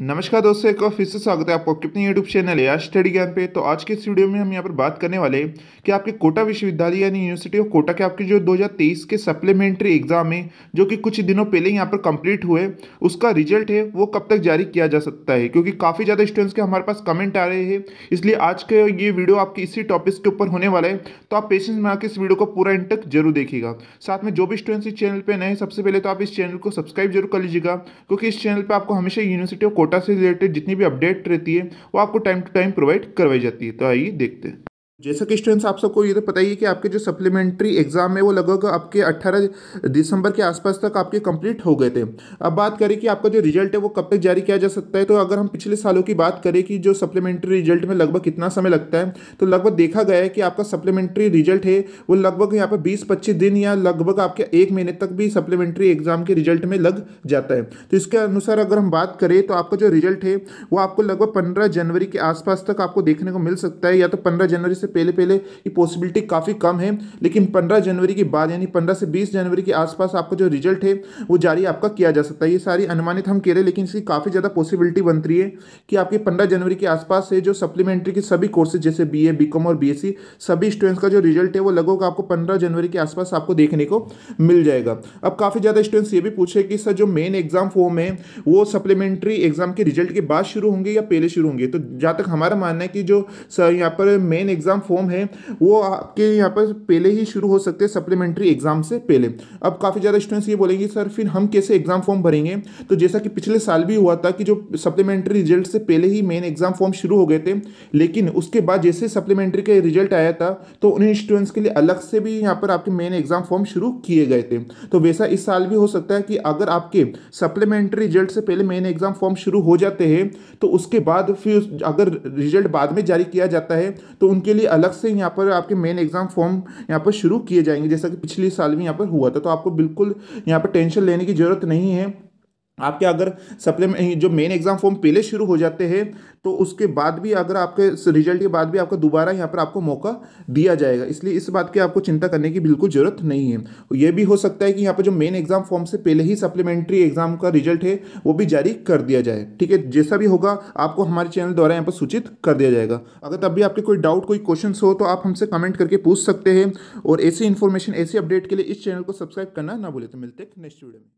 नमस्कार दोस्तों एक और फिर से स्वागत है आपको कितने यूट्यूब चैनल है स्टडी ज्ञान पे तो आज के इस वीडियो में हम यहाँ पर बात करने वाले हैं कि आपके कोटा विश्वविद्यालय यानी यूनिवर्सिटी ऑफ कोटा के आपके जो 2023 के सप्लीमेंट्री एग्जाम है जो कि कुछ दिनों पहले यहाँ पर कंप्लीट हुए उसका रिजल्ट है वो कब तक जारी किया जा सकता है क्योंकि काफ़ी ज़्यादा स्टूडेंट्स के हमारे पास कमेंट आ रहे हैं इसलिए आज के ये वीडियो आपके इसी टॉपिक के ऊपर होने वाला है तो आप पेशेंस में आकर इस वीडियो को पूरा इंटक जरूर देखिएगा साथ में जो भी स्टूडेंट्स इस चैनल पर नए सबसे पहले तो आप इस चैनल को सब्सक्राइब जरूर कर लीजिएगा क्योंकि इस चैनल पर आपको हमेशा यूनिवर्सिटी ऑफ कोटा से रिलेटेड जितनी भी अपडेट रहती है वो आपको टाइम टू टाइम प्रोवाइड करवाई जाती है तो आइए देखते हैं जैसा कि स्टूडेंट्स आप सबको ये तो पता ही है कि आपके जो सप्लीमेंट्री एग्जाम है वो लगभग आपके 18 दिसंबर के आसपास तक आपके कंप्लीट हो गए थे अब बात करें कि आपका जो रिजल्ट है वो कब तक जारी किया जा सकता है तो अगर हम पिछले सालों की बात करें कि जो सप्लीमेंट्री रिजल्ट में लगभग कितना समय लगता है तो लगभग देखा गया है कि आपका सप्लीमेंट्री रिजल्ट है वो लगभग यहाँ पर बीस पच्चीस दिन या लगभग आपके एक महीने तक भी सप्लीमेंट्री एग्जाम के रिजल्ट में लग जाता है तो इसके अनुसार अगर हम बात करें तो आपका जो रिजल्ट है वो आपको लगभग पंद्रह जनवरी के आसपास तक आपको देखने को मिल सकता है या तो पंद्रह जनवरी से से पहले पहले की पॉसिबिलिटी काफ़ी कम है लेकिन पंद्रह जनवरी के बाद यानी पंद्रह से बीस जनवरी के आसपास आपका जो रिजल्ट है वो जारी आपका किया जा सकता है ये सारी अनुमानित हम कह रहे हैं लेकिन इसकी काफ़ी ज़्यादा पॉसिबिलिटी बन रही है कि आपके पंद्रह जनवरी के आसपास से जो सप्लीमेंट्री के सभी कोर्सेज जैसे बी ए और बी सभी स्टूडेंट्स का जो रिजल्ट है वो लगभग आपको पंद्रह जनवरी के आसपास आपको देखने को मिल जाएगा अब काफ़ी ज़्यादा स्टूडेंट्स ये भी पूछे कि सर जो मेन एग्जाम फॉर्म है वो सप्लीमेंट्री एग्जाम के रिजल्ट के बाद शुरू होंगे या पहले शुरू होंगे तो जहाँ तक हमारा मानना है कि जो सर यहाँ पर मेन एग्जाम एग्ज़ाम फॉर्म है वो आपके यहाँ पर पहले ही शुरू हो सकते हैं सप्लीमेंट्री एग्ज़ाम से पहले अब काफ़ी ज़्यादा स्टूडेंट्स ये बोलेंगे सर फिर हम कैसे एग्ज़ाम फॉर्म भरेंगे तो जैसा कि पिछले साल भी हुआ था कि जो सप्लीमेंट्री रिजल्ट से पहले ही मेन एग्ज़ाम फॉर्म शुरू हो गए थे लेकिन उसके बाद जैसे सप्लीमेंट्री का रिजल्ट आया था तो उन्हीं स्टूडेंट्स के लिए अलग से भी यहाँ पर आपके मेन एग्ज़ाम फॉर्म शुरू किए गए थे तो वैसा इस साल भी हो सकता है कि अगर आपके सप्लीमेंट्री रिजल्ट से पहले मेन एग्ज़ाम फॉर्म शुरू हो जाते हैं तो उसके बाद फिर अगर रिजल्ट बाद में जारी किया जाता है तो उनके लिए अलग से यहाँ पर आपके मेन एग्जाम फॉर्म यहाँ पर शुरू किए जाएंगे जैसा कि पिछले साल भी यहाँ पर हुआ था तो आपको बिल्कुल यहाँ पर टेंशन लेने की ज़रूरत नहीं है आपके अगर सप्लीमेंट जो मेन एग्जाम फॉर्म पहले शुरू हो जाते हैं तो उसके बाद भी अगर आपके रिजल्ट के बाद भी आपका दोबारा यहाँ पर आपको मौका दिया जाएगा इसलिए इस बात की आपको चिंता करने की बिल्कुल जरूरत नहीं है यह भी हो सकता है कि यहाँ पर जो मेन एग्जाम फॉर्म से पहले ही सप्लीमेंट्री एग्जाम का रिजल्ट है वो भी जारी कर दिया जाए ठीक है जैसा भी होगा आपको हमारे चैनल द्वारा यहाँ पर सूचित कर दिया जाएगा अगर तब भी आपके कोई डाउट कोई क्वेश्चन हो तो आप हमसे कमेंट करके पूछ सकते हैं और ऐसी इन्फॉर्मेशन ऐसी अपडेट के लिए इस चैनल को सब्सक्राइब करना ना भूलें तो मिलते नेक्स्ट वीडियो में